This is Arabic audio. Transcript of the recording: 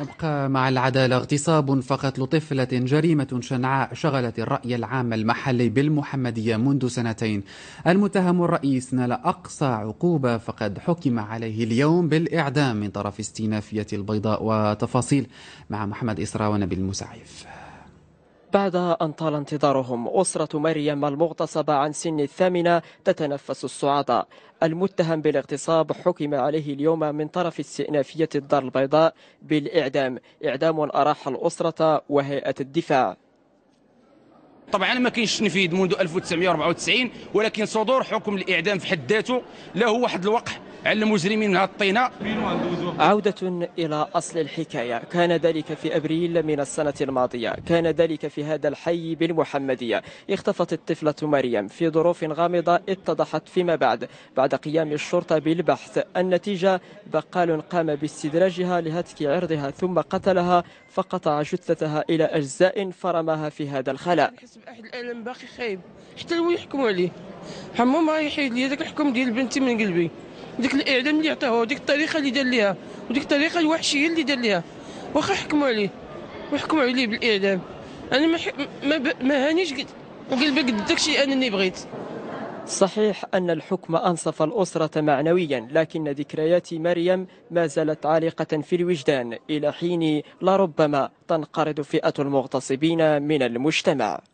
نبقى مع العدالة اغتصاب فقط لطفلة جريمة شنعاء شغلت الرأي العام المحلي بالمحمدية منذ سنتين المتهم الرئيس نال أقصى عقوبة فقد حكم عليه اليوم بالإعدام من طرف استئنافية البيضاء وتفاصيل مع محمد إسراء ونبيل المسعيف بعد أن طال انتظارهم أسرة مريم المغتصبة عن سن الثامنة تتنفس الصعداء المتهم بالاغتصاب حكم عليه اليوم من طرف استئنافية الدار البيضاء بالإعدام إعدام أراح الأسرة وهيئة الدفاع طبعا ما كاينش تنفيذ منذ 1994 ولكن صدور حكم الاعدام في حد ذاته له واحد الوقح على المجرمين من الطينة عودة إلى أصل الحكاية كان ذلك في أبريل من السنة الماضية كان ذلك في هذا الحي بالمحمدية اختفت الطفلة مريم في ظروف غامضة اتضحت فيما بعد بعد قيام الشرطة بالبحث النتيجة بقال قام باستدراجها لهتك عرضها ثم قتلها فقطع جثتها إلى أجزاء فرماها في هذا الخلاء احد الالم باقي خايب حتى لو يحكموا عليه حمو ما يحيد لي داك الحكم ديال بنتي من قلبي ديك الاعدام اللي عطاها وديك الطريقه اللي دار ليها وديك الطريقه الوحشيه اللي دار ليها واخا حكموا عليه وحكموا عليه بالاعدام انا ما ح... ما, ب... ما هانيش قلبي قد داكشي انني بغيت صحيح أن الحكم أنصف الأسرة معنويا لكن ذكريات مريم ما زالت عالقة في الوجدان إلى حين لربما تنقرض فئة المغتصبين من المجتمع